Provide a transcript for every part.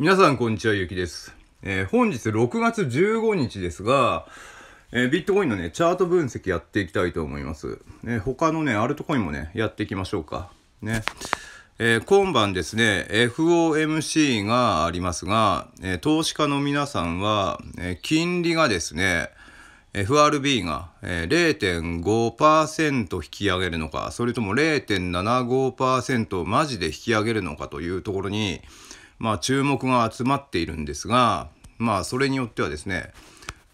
皆さんこんにちは、ゆうきです。えー、本日6月15日ですが、えー、ビットコインのね、チャート分析やっていきたいと思います。えー、他のね、アルトコインもね、やっていきましょうか。ね。え今晩ですね、FOMC がありますが、え投資家の皆さんは、え金利がですね、FRB が、ー、0.5%引き上げるのか、それとも0.75%マジで引き上げるのかというところに、まあ、注目が集まっているんですが、まあ、それによってはですね、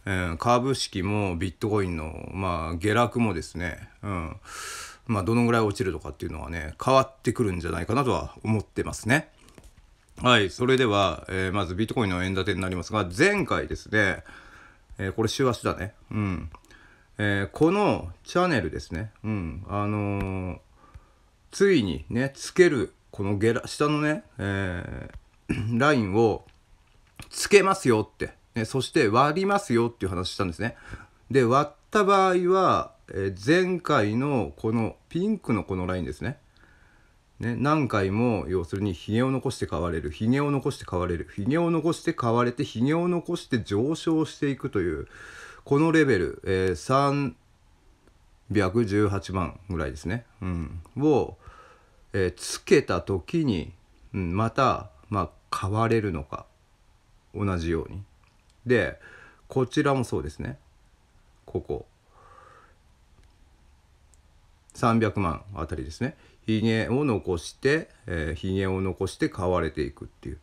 えー、株式もビットコインの、まあ、下落もですね、うんまあ、どのぐらい落ちるとかっていうのはね変わってくるんじゃないかなとは思ってますね。はい、それでは、えー、まずビットコインの円建てになりますが、前回ですね、えー、これ週足だね。うん。えー、このチャンネルですね。うん。あのついにね、つける、この下のね、え ラインをつけますよって、ね、そして割りますよっていう話したんですね。で、割った場合は、え前回のこのピンクのこのラインですね。ね、何回も要するにヒゲを残して買われるひげを残して買われるひげを残して買われてひげを残して上昇していくというこのレベル、えー、318万ぐらいですね、うん、を、えー、つけた時に、うん、また、まあ、変われるのか同じようにでこちらもそうですねここ300万あたりですねひげを残してひげ、えー、を残して買われていくっていう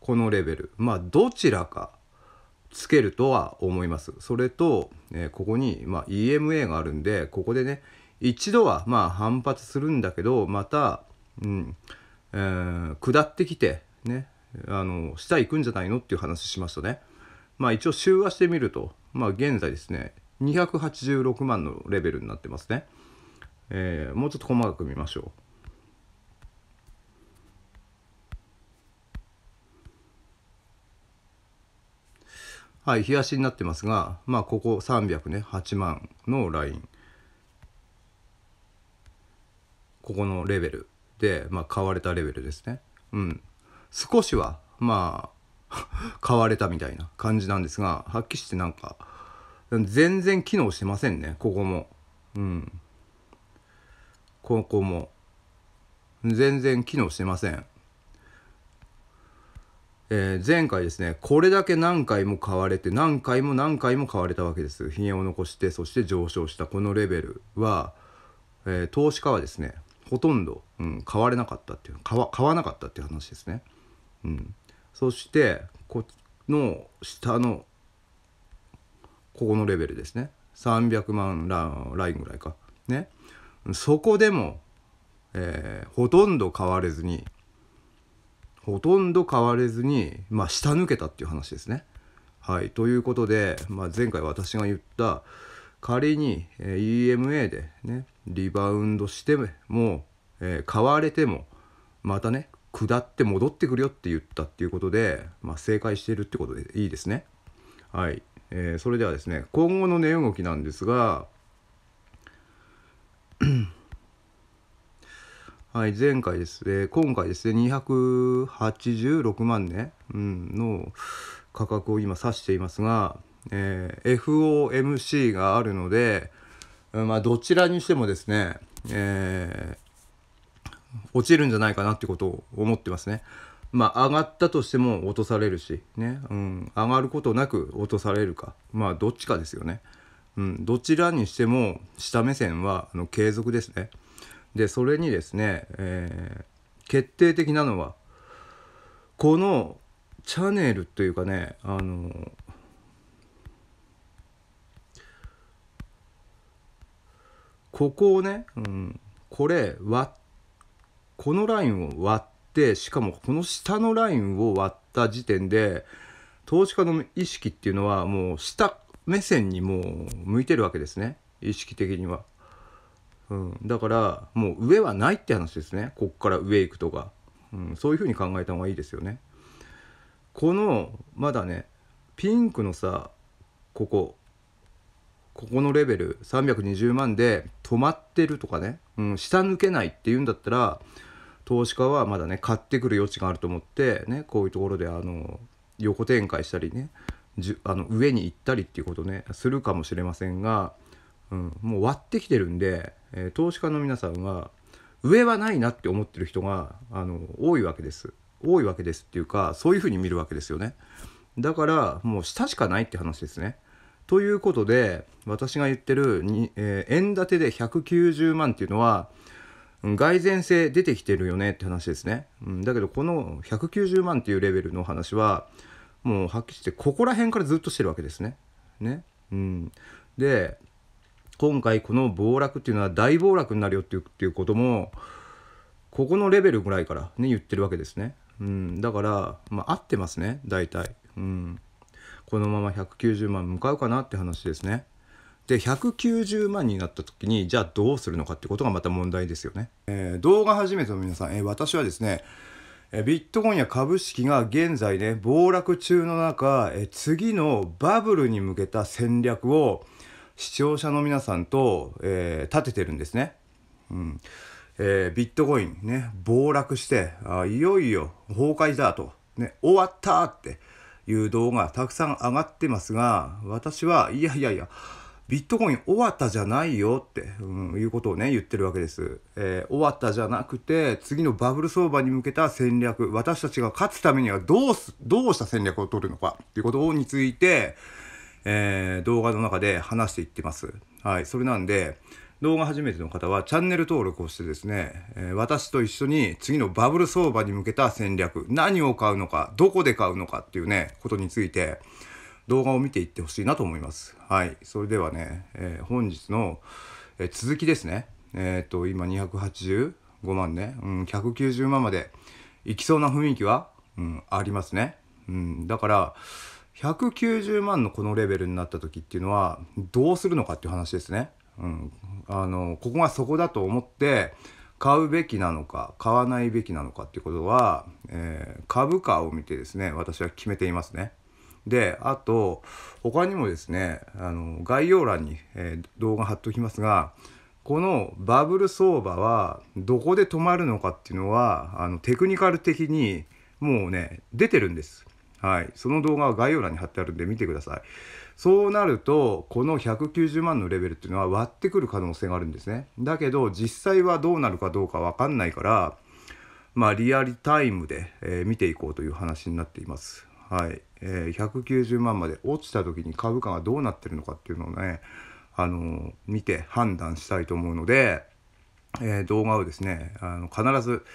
このレベルまあどちらかつけるとは思いますそれと、えー、ここに、まあ、EMA があるんでここでね一度はまあ反発するんだけどまた、うんえー、下ってきてねあの下行くんじゃないのっていう話しましたね。まあ一応週足てみると、まあ現在ですね、286万のレベルになってますね。えー、もうちょっと細かく見ましょう。はい、冷やしになってますが、まあ、ここ308、ね、万のライン。ここのレベルで、まあ、買われたレベルですね。うん。少しはまあ 買われたみたいな感じなんですがはっきりしてなんか全然機能してませんねここもうんここも全然機能してませんえー、前回ですねこれだけ何回も買われて何回も何回も買われたわけですひげを残してそして上昇したこのレベルは、えー、投資家はですねほとんど、うん、買われなかったっていう買わ買わなかったっていう話ですねうん、そしてこの下のここのレベルですね300万ラインぐらいかねそこでも、えー、ほとんど変われずにほとんど変われずにまあ下抜けたっていう話ですね。はいということで、まあ、前回私が言った仮に、えー、EMA でねリバウンドしても、えー、買われてもまたね下って戻ってくるよって言ったっていうことで、まあ、正解しているってことでいいですね。はい、えー、それではですね今後の値動きなんですが はい、前回です、えー、今回ですね、286万ね、うん、の価格を今指していますが、えー、FOMC があるので、まあ、どちらにしてもですね、え落ちるんじゃないかなってことを思ってますね。まあ、上がったとしても落とされるし、ねうん、上がることなく落とされるか、まあ、どっちかですよね。うん、どちらにしても下目線はあの継続ですね。でそれにですね、えー、決定的なのはこのチャンネルというかねあのここをね、うん、これ割っこのラインを割ってしかもこの下のラインを割った時点で投資家の意識っていうのはもう下目線にもう向いてるわけですね意識的には、うん、だからもう上はないって話ですねこっから上行くとか、うん、そういうふうに考えた方がいいですよねこのまだねピンクのさここここのレベル320万で止まってるとかね、うん、下抜けないっていうんだったら投資家はまだね買ってくる余地があると思って、ね、こういうところであの横展開したりねじあの上に行ったりっていうことねするかもしれませんが、うん、もう割ってきてるんで、えー、投資家の皆さんは上はないなって思ってる人があの多いわけです多いわけですっていうかそういうふうに見るわけですよねだからもう下しかないって話ですねということで私が言ってるに、えー、円建てで190万っていうのは蓋然性出てきてるよねって話ですね、うん、だけどこの190万っていうレベルの話はもうはっきりしてここら辺からずっとしてるわけですね。ねうん、で今回この暴落っていうのは大暴落になるよっていうっていうこともここのレベルぐらいから、ね、言ってるわけですね。うん、だから、まあ、合ってますね大体、うん。このまま190万向かうかなって話ですね。で190万になった時にじゃあどうするのかってことがまた問題ですよね、えー、動画初めての皆さん、えー、私はですねビットコインや株式が現在ね暴落中の中、えー、次のバブルに向けた戦略を視聴者の皆さんと、えー、立ててるんですね、うんえー、ビットコインね暴落してあいよいよ崩壊だと、ね、終わったっていう動画たくさん上がってますが私はいやいやいやビットコイン終わったじゃないよって、うん、いうことをね、言ってるわけです。えー、終わったじゃなくて、次のバブル相場に向けた戦略、私たちが勝つためにはどうす、どうした戦略を取るのかっていうことについて、えー、動画の中で話していってます。はい、それなんで、動画初めての方はチャンネル登録をしてですね、えー、私と一緒に次のバブル相場に向けた戦略、何を買うのか、どこで買うのかっていうね、ことについて、動画を見ていってほしいなと思います。はい、それではね、えー、本日の、えー、続きですね。えっ、と、今285万ね、うん、190万までいきそうな雰囲気は、うん、ありますね。うん、だから、190万のこのレベルになった時っていうのは、どうするのかっていう話ですね。うん、あの、ここがそこだと思って、買うべきなのか買わないべきなのかっていうことは、えー、株価を見てですね私は決めていますね。であと他にもですねあの概要欄に、えー、動画貼っておきますがこのバブル相場はどこで止まるのかっていうのはあのテクニカル的にもうね出てるんです。はい、その動画は概要欄に貼ってあるんで見てください。そうなるとこの190万のレベルっていうのは割ってくる可能性があるんですね。だけど実際はどうなるかどうか分かんないからまあリアルタイムで、えー、見ていこうという話になっています。はいえー、190万まで落ちた時に株価がどうなってるのかっていうのをね、あのー、見て判断したいと思うので、えー、動画をですねあの必ず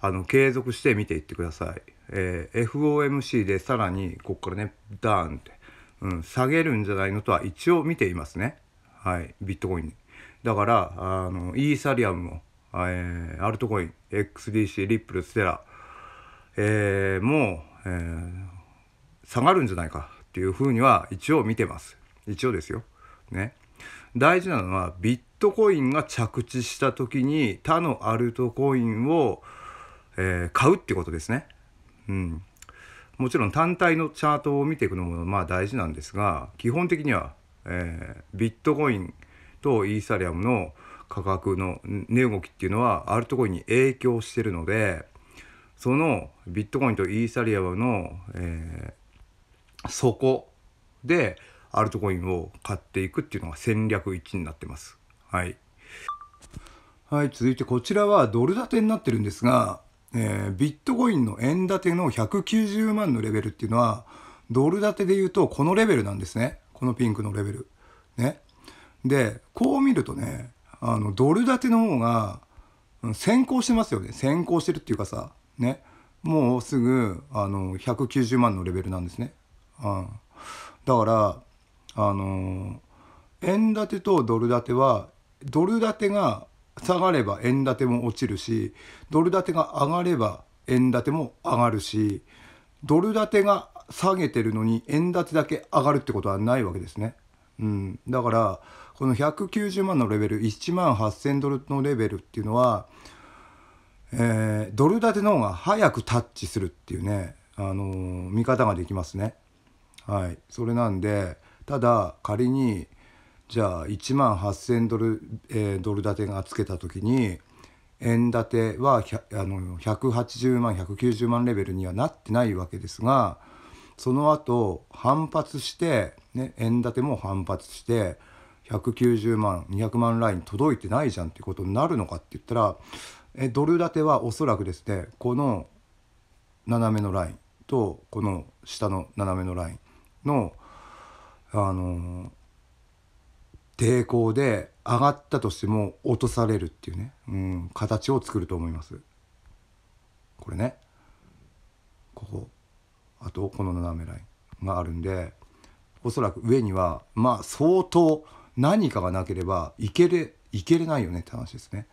あの継続して見ていってください、えー、FOMC でさらにここからねダーンって、うん、下げるんじゃないのとは一応見ていますねはいビットコインにだからあのイーサリアムも、えー、アルトコイン XDC リップルステラ、えー、もう、えー下がるんじゃないかっていうふうには一応見てます一応ですよね大事なのはビットコインが着地した時に他のアルトコインを、えー、買うってことですねうんもちろん単体のチャートを見ていくのもまあ大事なんですが基本的には、えー、ビットコインとイーサリアムの価格の値動きっていうのはアルトコインに影響してるのでそのビットコインとイーサリアムの、えそこでアルトコインを買っていくっていうのが戦略1になってます。はい。はい、続いてこちらはドル建てになってるんですが、えー、ビットコインの円建ての190万のレベルっていうのは、ドル建てで言うとこのレベルなんですね。このピンクのレベル。ね。で、こう見るとね、あの、ドル建ての方が先行してますよね。先行してるっていうかさ、ね。もうすぐ、あの、190万のレベルなんですね。うん、だからあのー、円建てとドル建てはドル建てが下がれば円建ても落ちるしドル建てが上がれば円建ても上がるしドル建てが下げてるのに円建てだけ上がるってことはないわけですね。うん、だからこの190万のレベル1万8,000ドルのレベルっていうのは、えー、ドル建ての方が早くタッチするっていうね、あのー、見方ができますね。はい、それなんでただ仮にじゃあ1万8,000ドル、えー、ドル建てがつけた時に円建てはあの180万190万レベルにはなってないわけですがその後反発して、ね、円建ても反発して190万200万ライン届いてないじゃんってことになるのかって言ったらえドル建てはおそらくですねこの斜めのラインとこの下の斜めのラインのあの抵抗で上がったとしても落とされるっていうね、うん、形を作ると思いますこれねここあとこの斜めラインがあるんでおそらく上にはまあ相当何かがなければいけれいけれないよねって話ですね、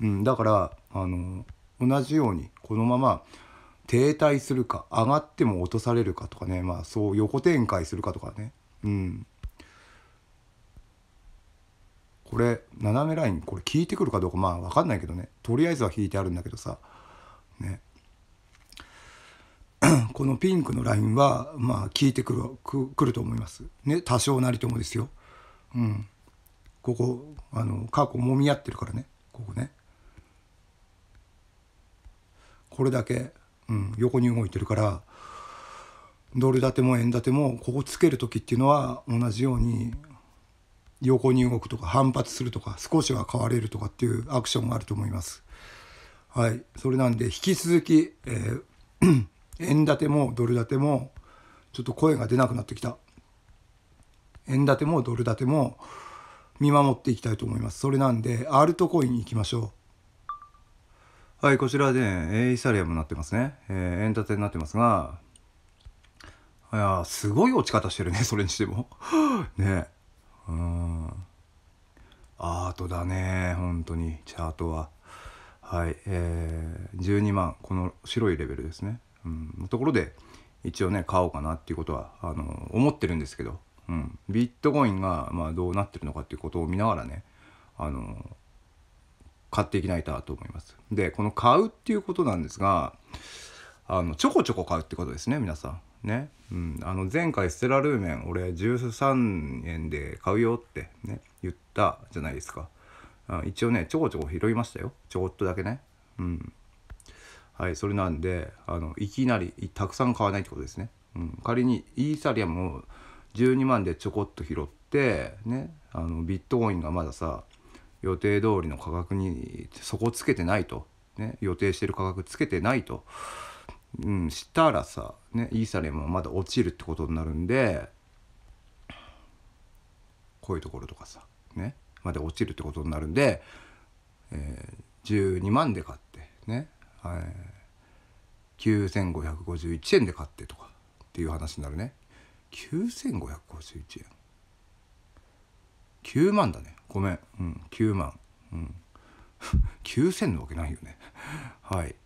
うん、だからあの同じようにこのまま停滞するか上がっても落とされるかとかねまあそう横展開するかとかねうんこれ斜めラインこれ効いてくるかどうかまあ分かんないけどねとりあえずは引いてあるんだけどさね このピンクのラインはまあ効いてくるくくると思いますね多少なりともですようんここあの過去もみ合ってるからねここねこれだけうん、横に動いてるからドル建ても円建てもここつける時っていうのは同じように横に動くとか反発するとか少しは変われるとかっていうアクションがあると思います。はい、それなんで引き続き、えー、円建てもドル建てもちょっと声が出なくなってきた円建てもドル建ても見守っていきたいと思います。それなんでアルトコイン行きましょう。はい、こちらで、ね、エイサリアムになってますね。えー、エンタテになってますが、いやすごい落ち方してるね、それにしても。ねうん。アートだね、本当に、チャートは。はい、えー、12万、この白いレベルですね。うん、のところで、一応ね、買おうかなっていうことは、あの、思ってるんですけど、うん、ビットコインが、まあ、どうなってるのかっていうことを見ながらね、あの、買っていきないとと思います。で、この買うっていうことなんですが、あの、ちょこちょこ買うってことですね、皆さん。ね。うん。あの、前回ステラルーメン、俺13円で買うよってね、言ったじゃないですか。あ一応ね、ちょこちょこ拾いましたよ。ちょこっとだけね。うん。はい、それなんで、あの、いきなり、たくさん買わないってことですね。うん。仮に、イーサリアムを12万でちょこっと拾って、ね、あの、ビットコインがまださ、予定通りの価格にそこつけてないと、ね、予定してる価格つけてないと、うん、したらさ、ね、イーサリアムはまだ落ちるってことになるんでこういうところとかさ、ね、まで落ちるってことになるんで、えー、12万で買ってね、はい、9551円で買ってとかっていう話になるね9551円9万だねごめん、うん、9万、うん、9000 のわけないよね はい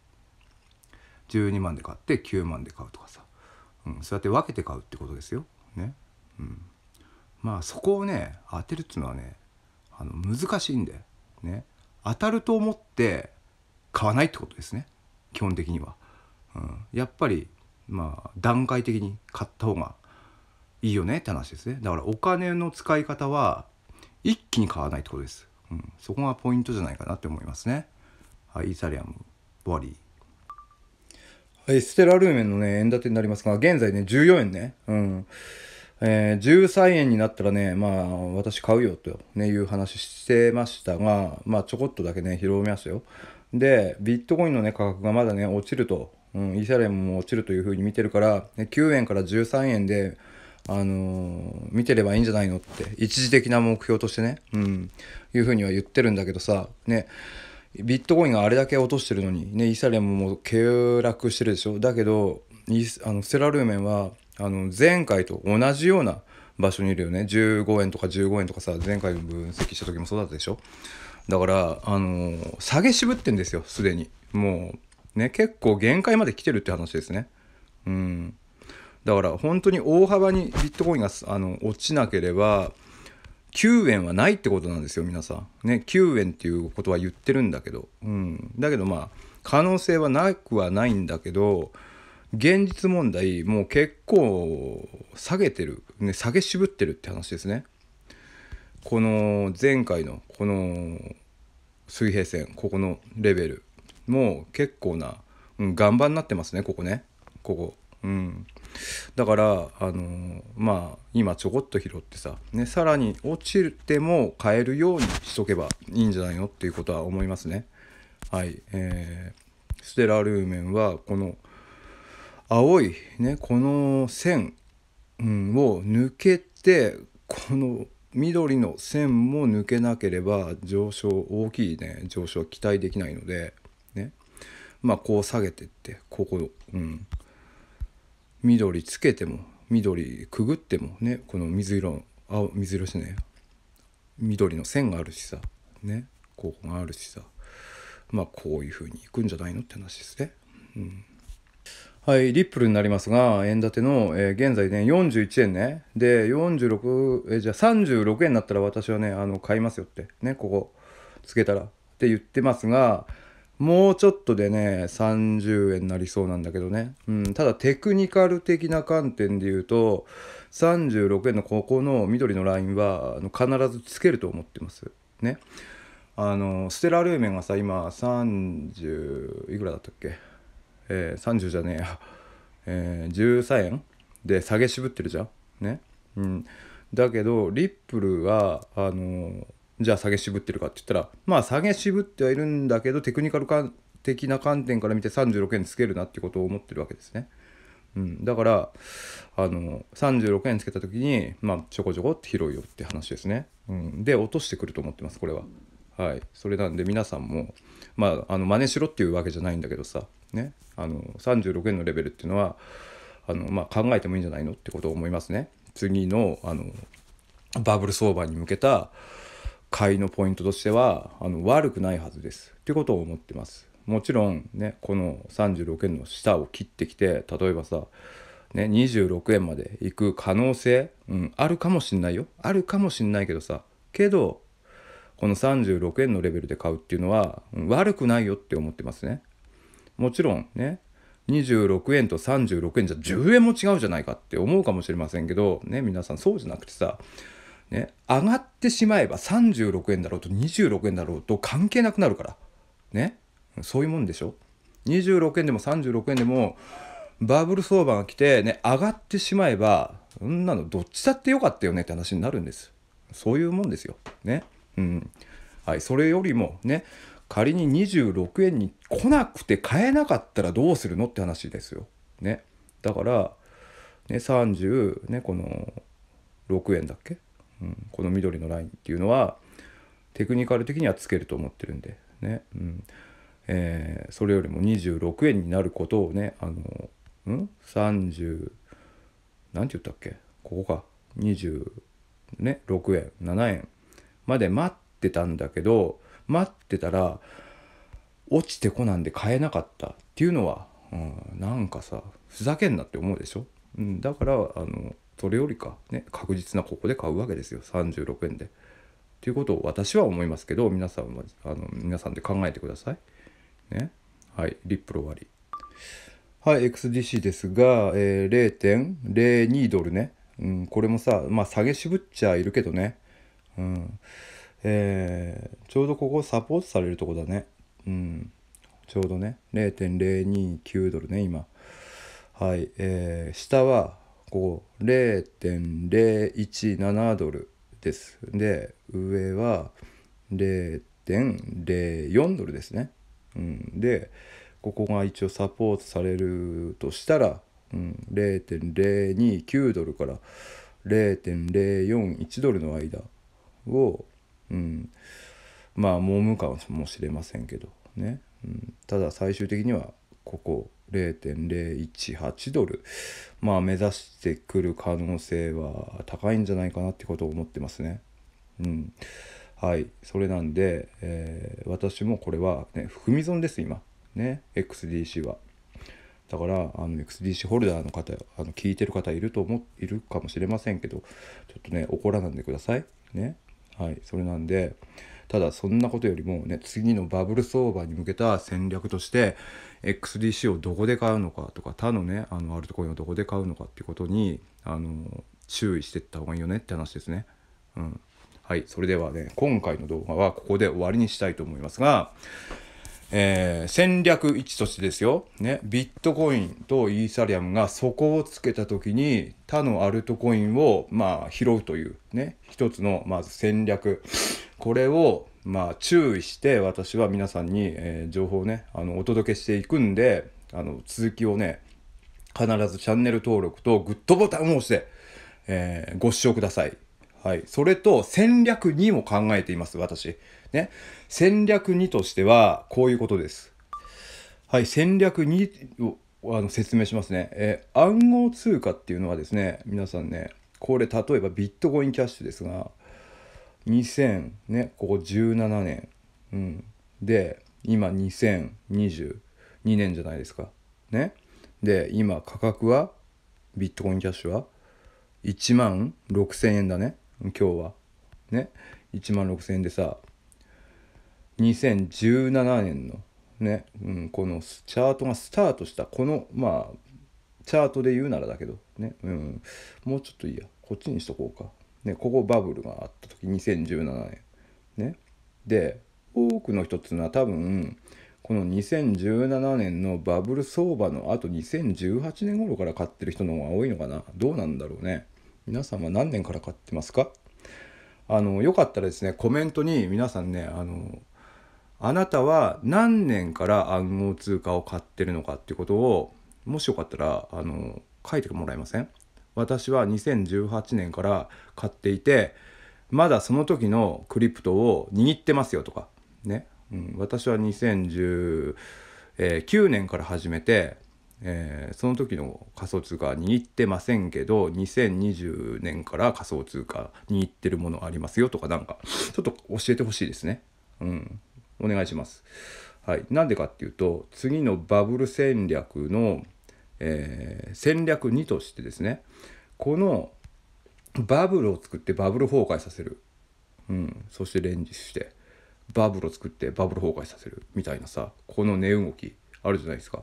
12万で買って9万で買うとかさ、うん、そうやって分けて買うってことですよね、うん、まあそこをね当てるっていうのはねあの難しいんでね当たると思って買わないってことですね基本的には、うん、やっぱりまあ段階的に買った方がいいよねって話ですねだからお金の使い方は一気に買わないってことです、うん、そこがポイントじゃないかなって思いますねはいイーサリアム終わりはいステラルーメンのね円建てになりますが現在ね14円ねうんえー、13円になったらね、まあ、私買うよと、ね、いう話してましたが、まあ、ちょこっとだけね、広めますよ。で、ビットコインのね、価格がまだね、落ちると、うん、イーサリアムも落ちるというふうに見てるから、ね、9円から13円で、あの見てればいいんじゃないのって一時的な目標としてね、うん、いうふうには言ってるんだけどさねビットコインがあれだけ落としてるのにねイーサリアムも急落してるでしょだけどあのセラルーメンはあの前回と同じような場所にいるよね15円とか15円とかさ前回分析した時もそうだったでしょだからあのー、下げ渋ってんですよすでにもうね結構限界まで来てるって話ですねうんだから本当に大幅にビットコインがあの落ちなければ、9円はないってことなんですよ、皆さん。ね、9円っていうことは言ってるんだけど。うん。だけどまあ、可能性はなくはないんだけど、現実問題、もう結構下げてる、ね、下げ渋ってるって話ですね。この前回のこの水平線、ここのレベル、もう結構な、うん、岩盤になってますね、ここね。ここ。うん、だからあのまあ今ちょこっと拾ってさ、ね、さらに落ちても買えるようにしとけばいいんじゃないのっていうことは思いますね。はいえー、ステラルーメンはこの青い、ね、この線、うん、を抜けてこの緑の線も抜けなければ上昇大きいね上昇は期待できないので、ね、まあこう下げてってここ、うん、緑つけても緑くぐってもねこの水色の青水色しね緑の線があるしさねここがあるしさまあこういうふうにいくんじゃないのって話ですね。うんはい、リップルになりますが、円建ての、えー、現在ね、41円ね。で、46、えじゃあ36円になったら私はね、あの、買いますよって、ね、ここ、つけたら、って言ってますが、もうちょっとでね30円になりそうなんだけどね、うん、ただテクニカル的な観点で言うと36円のここの緑のラインはあの必ずつけると思ってますねあのステラルーメンがさ今30いくらだったっけ、えー、30じゃねえや、えー、13円で下げ渋ってるじゃんねうんだけどリップルはあのじゃあ下げ渋ってるかって言ったらまあ下げ渋ってはいるんだけどテクニカル的な観点から見て36円つけるなってことを思ってるわけですね。うん、だからあの36円つけた時に、まあ、ちょこちょこって拾いよって話ですね、うん、で落としてくると思ってますこれははいそれなんで皆さんもまああの真似しろっていうわけじゃないんだけどさねあの36円のレベルっていうのはあの、まあ、考えてもいいんじゃないのってことを思いますね次のあのバブル相場に向けた買いのポイントとしてはあの悪くないはずですってことを思ってます。もちろんねこの36円の下を切ってきて例えばさ、ね、26円まで行く可能性、うん、あるかもしんないよあるかもしんないけどさけどこの36円のレベルで買うっていうのは、うん、悪くないよって思ってますね。もちろんね26円と36円じゃ10円も違うじゃないかって思うかもしれませんけどね皆さんそうじゃなくてさね、上がってしまえば36円だろうと26円だろうと関係なくなるから。ね。そういうもんでしょ。26円でも36円でも、バブル相場が来て、ね、上がってしまえば、そんなのどっちだってよかったよねって話になるんです。そういうもんですよ。ね。うん。はい。それよりも、ね、仮に26円に来なくて買えなかったらどうするのって話ですよ。ね。だから、ね、30、ね、この6円だっけうん、この緑のラインっていうのはテクニカル的にはつけると思ってるんでね、うんえー、それよりも26円になることをねあの、うん、30何て言ったっけここか26円7円まで待ってたんだけど待ってたら落ちてこなんで買えなかったっていうのは、うん、なんかさふざけんなって思うでしょ、うん、だからあのそれよりか、ね、確実なここで買うわけですよ36円で。ということを私は思いますけど皆さんはあの皆さんで考えてください。ね、はいリップル終わり。はい XDC ですが、えー、0.02ドルね、うん、これもさまあ下げ渋っちゃいるけどね、うんえー、ちょうどここサポートされるとこだね、うん、ちょうどね0.029ドルね今はい、えー、下はこう0.017ドルですで上は0.04ドルですね、うん、でここが一応サポートされるとしたら、うん、0.029ドルから0.041ドルの間を、うん、まあ揉むかもしれませんけどね、うん、ただ最終的にはここ0.018ドル、まあ、目指してくる可能性は高いんじゃないかなってことを思ってますね。うん、はいそれなんで、えー、私もこれは、ね、含み損です今ね XDC は。だからあの XDC ホルダーの方あの聞いてる方いると思いるかもしれませんけどちょっとね怒らないでくださいねはいそれなんでただそんなことよりもね次のバブル相場に向けた戦略として XDC をどこで買うのかとか他のねあのアルトコインをどこで買うのかっていうことにあの注意していった方がいいよねって話ですね。うんはい、それではね、今回の動画はここで終わりにしたいと思いますが、えー、戦略1としてですよ、ね、ビットコインとイーサリアムが底をつけた時に他のアルトコインを、まあ、拾うというね、一つのまず戦略これを、まあ、注意して私は皆さんに、えー、情報をね、あの、お届けしていくんで、あの、続きをね、必ずチャンネル登録とグッドボタンを押して、えー、ご視聴ください。はい。それと、戦略2も考えています、私。ね。戦略2としては、こういうことです。はい。戦略2をあの説明しますね。えー、暗号通貨っていうのはですね、皆さんね、これ例えばビットコインキャッシュですが、2000ねここ17年、うん、で今2022年じゃないですかねで今価格はビットコインキャッシュは1万6000円だね今日はね1万6000円でさ2017年のね、うん、このチャートがスタートしたこのまあチャートで言うならだけどね、うん、もうちょっといいやこっちにしとこうかね、ここバブルがあった時2017年。ね、で多くの人っていうのは多分この2017年のバブル相場のあと2018年頃から買ってる人の方が多いのかなどうなんだろうね皆さんは何年から買ってますかあのよかったらですねコメントに皆さんねあのあなたは何年から暗号通貨を買ってるのかっていうことをもしよかったらあの書いてもらえません私は2018年から買っていてまだその時のクリプトを握ってますよとかね、うん、私は2019年から始めて、えー、その時の仮想通貨握ってませんけど2020年から仮想通貨握ってるものありますよとかなんかちょっと教えてほしいですね。うん、お願いします。はい、なんでかっていうと次のバブル戦略のえー、戦略2としてですねこのバブルを作ってバブル崩壊させる、うん、そしてレンジしてバブルを作ってバブル崩壊させるみたいなさこの値動きあるじゃないですか。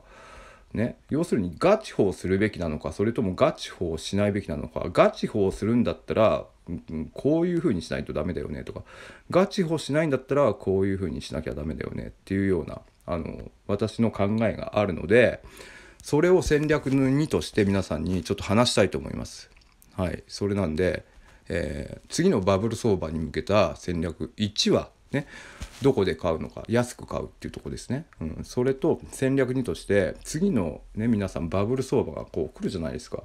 ね、要するにガチ法するべきなのかそれともガチ法しないべきなのかガチ法するんだったら、うん、こういうふうにしないとダメだよねとかガチ法しないんだったらこういうふうにしなきゃダメだよねっていうようなあの私の考えがあるのでそれを戦略2として皆さんにちょっと話したいと思います。はい、それなんで、えー、次のバブル相場に向けた戦略1は、ね、どこで買うのか安く買うっていうとこですね、うん、それと戦略2として次の、ね、皆さんバブル相場がこう来るじゃないですか。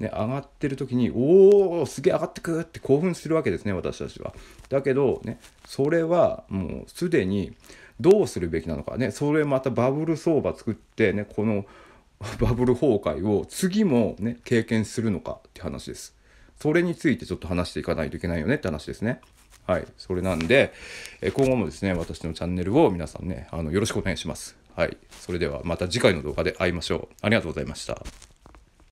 ね、上がってる時におおすげえ上がってくって興奮するわけですね私たちは。だけどねそれはもうすでにどうするべきなのかねそれまたバブル相場作ってねこの バブル崩壊を次もね経験するのかって話です。それについてちょっと話していかないといけないよねって話ですね。はい、それなんで、え今後もですね、私のチャンネルを皆さんね、あのよろしくお願いします。はい、それではまた次回の動画で会いましょう。ありがとうございました。